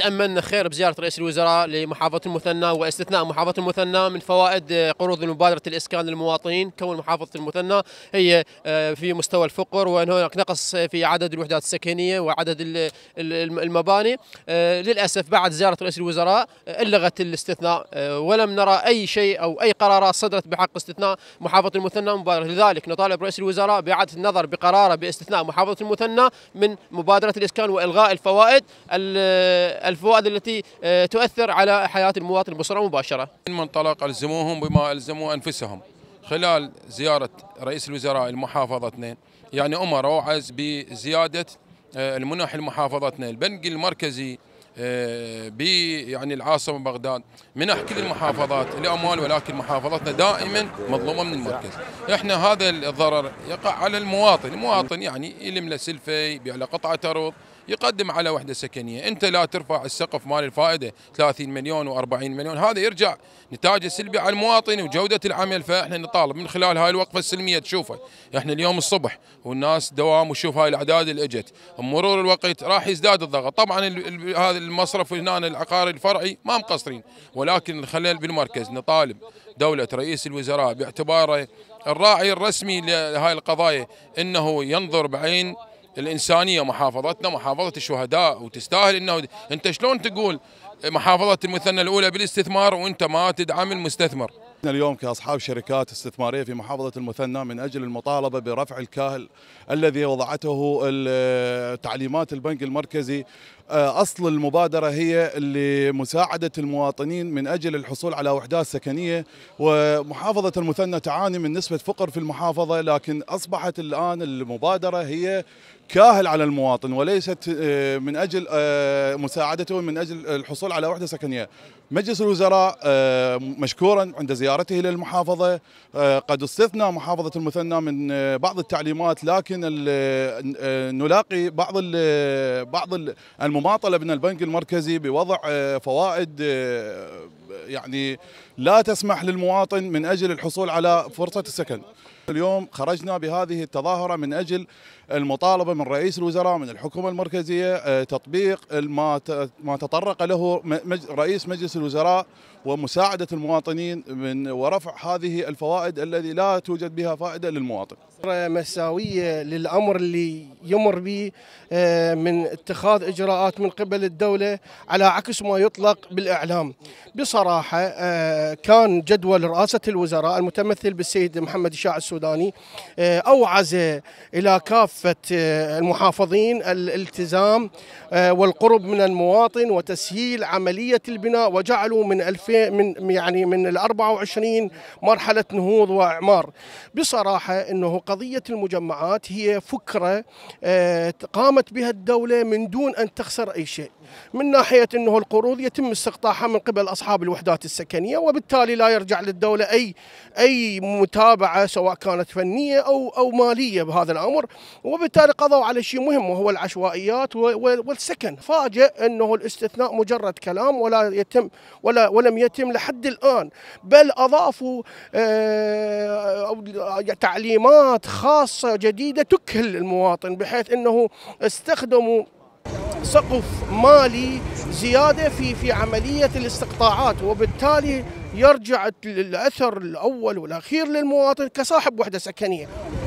تأمن خير بزيارة رئيس الوزراء لمحافظة المثنى واستثناء محافظة المثنى من فوائد قروض مبادرة الإسكان للمواطنين كون محافظة المثنى هي آه، في مستوى الفقر وأن هناك نقص في عدد الوحدات السكنية وعدد المباني آه، للأسف بعد زيارة رئيس الوزراء آه، ألغت الاستثناء ولم نرى أي شيء أو أي قرارات صدرت بحق استثناء محافظة المثنى مبادرة لذلك نطالب رئيس الوزراء بإعادة النظر بقراره باستثناء محافظة المثنى من مبادرة الإسكان وإلغاء الفوائد الفوائد التي آه، تؤثر على حياة المواطن بصورة مباشرة من منطلق ألزموهم بما ألزموا أنفسهم خلال زيارة رئيس الوزراء المحافظة اثنين يعني أمر وعز بزيادة آه، المنح المحافظة اثنين البنك المركزي آه، ب يعني العاصمه بغداد منح كل المحافظات الاموال ولكن محافظتنا دائما مظلومه من المركز احنا هذا الضرر يقع على المواطن المواطن يعني يلم له سلفه يبيع له قطعه ارض يقدم على وحده سكنيه، انت لا ترفع السقف مال الفائده 30 مليون و40 مليون، هذا يرجع نتاجه سلبي على المواطن وجوده العمل، فاحنا نطالب من خلال هاي الوقفه السلميه تشوفها، احنا اليوم الصبح والناس دوام وشوف هاي الاعداد اللي اجت، مرور الوقت راح يزداد الضغط، طبعا هذا المصرف هنا العقاري الفرعي ما مقصرين، ولكن الخلل بالمركز نطالب دوله رئيس الوزراء باعتباره الراعي الرسمي لهذه القضايا انه ينظر بعين الانسانيه محافظتنا محافظه الشهداء وتستاهل انه انت شلون تقول محافظة المثنى الأولى بالاستثمار وأنت ما تدعم المستثمر اليوم كأصحاب شركات استثمارية في محافظة المثنى من أجل المطالبة برفع الكاهل الذي وضعته تعليمات البنك المركزي آه، أصل المبادرة هي لمساعدة المواطنين من أجل الحصول على وحدات سكنية ومحافظة المثنى تعاني من نسبة فقر في المحافظة لكن أصبحت الآن المبادرة هي كاهل على المواطن وليست آه، من أجل آه، مساعدته من أجل الحصول الدول على وحده سكنيه. مجلس الوزراء آه، مشكورا عند زيارته للمحافظه آه، قد استثنى محافظه المثنى من آه، بعض التعليمات لكن نلاقي بعض بعض المماطله من البنك المركزي بوضع فوائد يعني لا تسمح للمواطن من أجل الحصول على فرصة السكن اليوم خرجنا بهذه التظاهرة من أجل المطالبة من رئيس الوزراء من الحكومة المركزية آه، تطبيق ما تطرق له رئيس مجلس الوزراء ومساعدة المواطنين من ورفع هذه الفوائد الذي لا توجد بها فائدة للمواطن مساوية للأمر اللي يمر به آه، من اتخاذ اجراءات من قبل الدوله على عكس ما يطلق بالاعلام. بصراحه آه، كان جدول رئاسه الوزراء المتمثل بالسيد محمد الشاع السوداني آه، اوعز الى كافه المحافظين الالتزام والقرب من المواطن وتسهيل عمليه البناء وجعلوا من 2000 من يعني من ال 24 مرحله نهوض واعمار. بصراحه انه قضيه المجمعات هي فكره آه، قامت بها الدولة من دون أن تخسر أي شيء من ناحية أنه القروض يتم استقطاعها من قبل أصحاب الوحدات السكنية وبالتالي لا يرجع للدولة أي أي متابعة سواء كانت فنية أو أو مالية بهذا الأمر وبالتالي قضوا على شيء مهم وهو العشوائيات والسكن فاجئ أنه الاستثناء مجرد كلام ولا يتم ولا ولم يتم لحد الآن بل أضافوا آه، تعليمات خاصة جديدة تكهل المواطن بحيث انه استخدموا سقف مالي زياده في في عمليه الاستقطاعات وبالتالي يرجع الاثر الاول والاخير للمواطن كصاحب وحده سكنيه